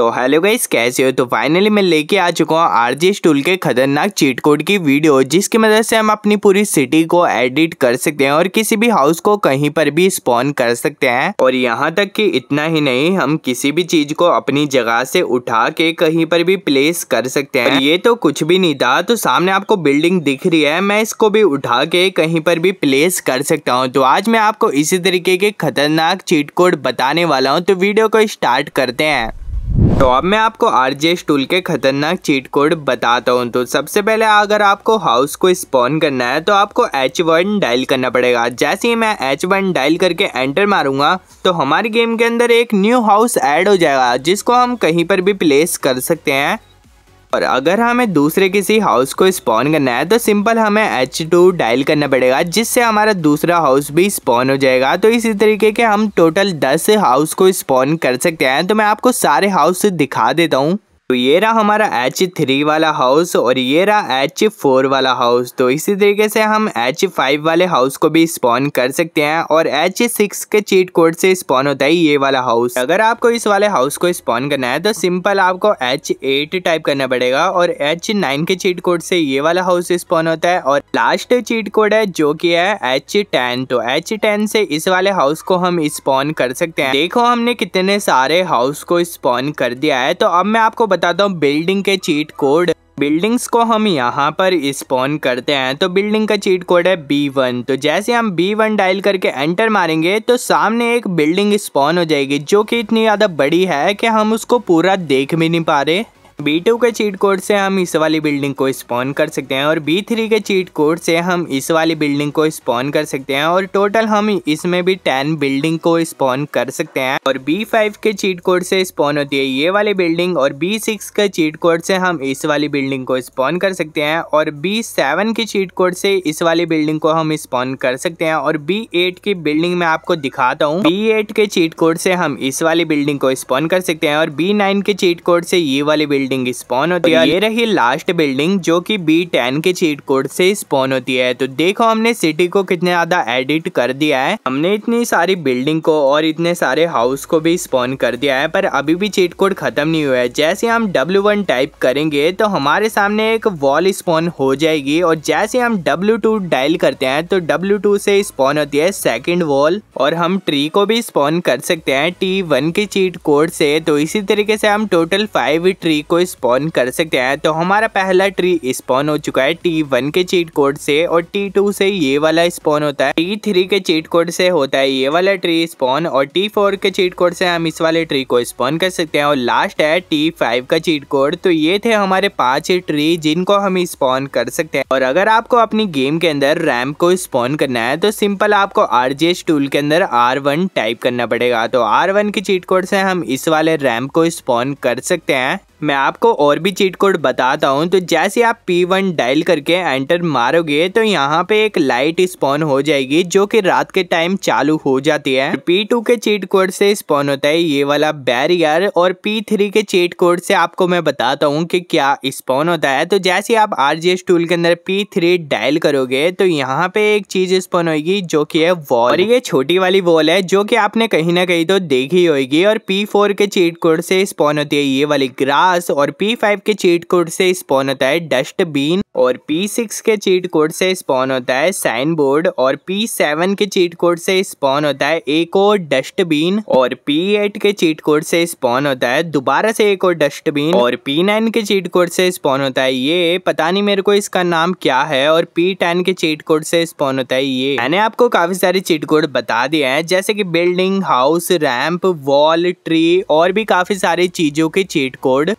तो hello guys कैसे हो तो फाइनली मैं लेके आ चुका हूँ आरजी स्टूल के खतरनाक चीट कोड की वीडियो जिसकी मदद से हम अपनी पूरी सिटी को एडिट कर सकते हैं और किसी भी हाउस को कहीं पर भी स्पॉन कर सकते हैं और यहाँ तक कि इतना ही नहीं हम किसी भी चीज को अपनी जगह से उठा के कहीं पर भी प्लेस कर सकते हैं ये तो कुछ भी नहीं था तो सामने आपको बिल्डिंग दिख रही है मैं इसको भी उठा के कहीं पर भी प्लेस कर सकता हूँ तो आज मैं आपको इसी तरीके के खतरनाक चीट कोड बताने वाला हूँ तो वीडियो को स्टार्ट करते हैं तो अब मैं आपको आर जे टूल के खतरनाक चीट कोड बताता हूँ तो सबसे पहले अगर आपको हाउस को स्पॉन करना है तो आपको एच वन डायल करना पड़ेगा जैसे ही मैं एच वन डायल करके एंटर मारूंगा तो हमारी गेम के अंदर एक न्यू हाउस ऐड हो जाएगा जिसको हम कहीं पर भी प्लेस कर सकते हैं और अगर हमें दूसरे किसी हाउस को स्पॉन करना है तो सिंपल हमें एच टू डायल करना पड़ेगा जिससे हमारा दूसरा हाउस भी स्पॉन हो जाएगा तो इसी तरीके के हम टोटल दस हाउस को स्पॉन कर सकते हैं तो मैं आपको सारे हाउस दिखा देता हूँ तो ये रहा हमारा एच थ्री वाला हाउस और ये रहा एच फोर वाला हाउस तो इसी तरीके से हम एच फाइव वाले हाउस को भी स्पॉन कर सकते हैं और एच सिक्स के चीट कोड से स्पॉन होता है ये वाला हाउस अगर आपको इस वाले हाउस को स्पॉन करना है तो सिंपल आपको एच एट टाइप करना पड़ेगा और एच नाइन के चीट कोड से ये वाला हाउस स्पॉन होता है और लास्ट चीट कोड है जो की है एच टेन तो एच टेन से इस वाले हाउस को हम स्पॉन कर सकते हैं देखो हमने कितने सारे हाउस को स्पॉन कर दिया है तो अब मैं आपको बता दो बिल्डिंग के चीट कोड बिल्डिंग्स को हम यहाँ पर स्पॉन करते हैं तो बिल्डिंग का चीट कोड है बी वन तो जैसे हम बी वन डायल करके एंटर मारेंगे तो सामने एक बिल्डिंग स्पॉन हो जाएगी जो कि इतनी ज़्यादा बड़ी है कि हम उसको पूरा देख भी नहीं पा रहे B2 के चीट कोड से हम इस वाली बिल्डिंग को स्पॉन कर सकते हैं और B3 के चीट कोड से हम इस वाली बिल्डिंग को स्पॉन कर सकते हैं और टोटल हम इसमें भी 10 बिल्डिंग को स्पॉन कर सकते हैं और B5 के चीट कोड से स्पॉन होती है ये वाली बिल्डिंग और B6 के चीट कोड से हम इस वाली बिल्डिंग को स्पॉन कर सकते हैं और सेवन के चीट कोड से इस वाली बिल्डिंग को हम स्पॉन कर सकते हैं और एट की बिल्डिंग में आपको दिखाता हूँ एट के चीट कोड से हम इस वाली बिल्डिंग को स्पॉन कर सकते हैं और नाइन के चीट कोड से ये वाली बिल्डिंग बिल्डिंग स्पॉन होती है ये रही लास्ट बिल्डिंग जो कि बी टेन के चीट कोड से स्पॉन होती है तो देखो हमने सिटी को कितने ज्यादा एडिट कर दिया है हमने इतनी सारी बिल्डिंग को और इतने सारे हाउस को भी स्पॉन कर दिया है पर अभी भी चीट कोड खत्म नहीं हुआ है जैसे हम डब्ल्यू वन टाइप करेंगे तो हमारे सामने एक वॉल स्पॉन हो जाएगी और जैसे हम डब्ल्यू टू डायल करते हैं तो डब्ल्यू टू से स्पॉन होती है सेकेंड वॉल और हम ट्री को भी स्पॉन कर सकते हैं टी वन के चीट कोड से तो इसी तरीके से हम टोटल फाइव ट्री को स्पॉन कर सकते हैं तो हमारा पहला ट्री स्पॉन हो चुका है टी वन के चीट कोड से और टी टू से ये वाला स्पॉन होता है टी थ्री के चीट कोड से होता है ये वाला ट्री स्पॉन और टी फोर के चीट कोड से हम इस वाले ट्री को स्पॉन कर सकते हैं और लास्ट है टी फाइव का चीट कोड तो ये थे हमारे पांच ट्री जिनको हम स्पॉन कर सकते हैं और अगर आपको अपनी गेम के अंदर रैम को स्पॉन करना है तो सिंपल आपको आरजीएस टूल के अंदर आर वन टाइप करना पड़ेगा तो आर वन के चीट कोड से हम इस वाले रैम को स्पॉन कर सकते हैं मैं आपको और भी चीट कोड बताता हूँ तो जैसे आप पी वन डायल करके एंटर मारोगे तो यहाँ पे एक लाइट स्पॉन हो जाएगी जो कि रात के टाइम चालू हो जाती है पी टू के चीट कोड से स्पॉन होता है ये वाला बैरियर और पी थ्री के चीट कोड से आपको मैं बताता हूँ कि क्या स्पॉन होता है तो जैसे आप आर जी एस टूल के अंदर पी थ्री डायल करोगे तो यहाँ पे एक चीज स्पॉन होगी जो की है वॉल और ये छोटी वाली वॉल है जो की आपने कहीं ना कहीं तो देखी होगी और पी फोर के चीट कोड से स्पॉन होती है ये वाली ग्राफ पास और P5 के चीट कोड से स्पॉन होता है डस्टबिन और P6 के चीट कोड से स्पॉन होता है साइन बोर्ड और P7 के चीट कोड से स्पॉन होता है एक और डस्टबीन और P8 के चीट कोड से स्पॉन होता है दोबारा से एक और डस्टबिन और P9 के चीट कोड से स्पॉन होता है ये पता नहीं मेरे को इसका नाम क्या है और P10 के चीट कोड से स्पॉन होता है ये मैंने आपको काफी सारे चीट कोड बता दिए हैं जैसे कि building house ramp wall tree और भी काफी सारी चीजों के चीट कोड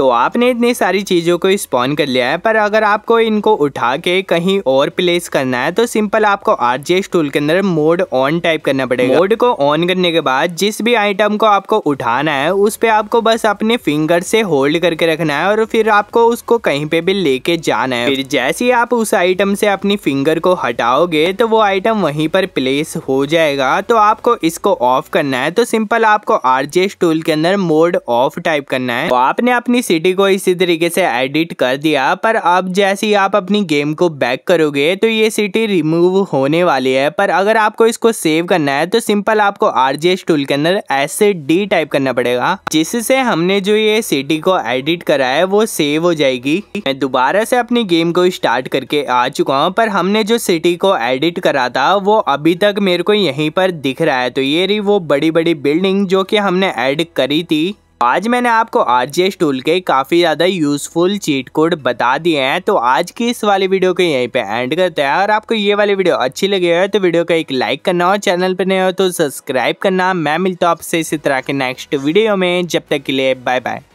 तो आपने इतनी सारी चीज़ों को स्पॉन कर लिया है पर अगर आपको इनको उठा के कहीं और प्लेस करना है तो सिंपल आपको आरजीएस टूल के अंदर मोड ऑन टाइप करना पड़ेगा मोड को ऑन करने के बाद जिस भी आइटम को आपको उठाना है उस पर आपको बस अपने फिंगर से होल्ड करके रखना है और फिर आपको उसको कहीं पे भी लेके जाना है फिर जैसे ही आप उस आइटम से अपनी फिंगर को हटाओगे तो वो आइटम वहीं पर प्लेस हो जाएगा तो आपको इसको ऑफ करना है तो सिंपल आपको आरजीएस टूल के अंदर मोड ऑफ टाइप करना है तो आपने अपनी सिटी को इसी तरीके से एडिट कर दिया पर अब जैसे ही आप अपनी गेम को बैक करोगे तो ये सिटी रिमूव होने वाली है पर अगर आपको इसको सेव करना है तो सिंपल आपको आरजीएस टूल के अंदर ऐसे डी टाइप करना पड़ेगा जिससे हमने जो ये सिटी को एडिट करा है वो सेव हो जाएगी मैं दोबारा से अपनी गेम को स्टार्ट करके आ चुका हूँ पर हमने जो सिटी को एडिट करा था वो अभी तक मेरे को यहीं पर दिख रहा है तो ये रही वो बड़ी बड़ी बिल्डिंग जो कि हमने ऐड करी थी आज मैंने आपको आरजीएस टूल के काफ़ी ज़्यादा यूजफुल चीट कोड बता दिए हैं तो आज की इस वाली वीडियो को यहीं पे एंड करते हैं और आपको ये वाली वीडियो अच्छी लगी हो तो वीडियो को एक लाइक करना और चैनल पर नए हो तो सब्सक्राइब करना मैं मिलता हूँ आपसे इसी तरह के नेक्स्ट वीडियो में जब तक के लिए बाय बाय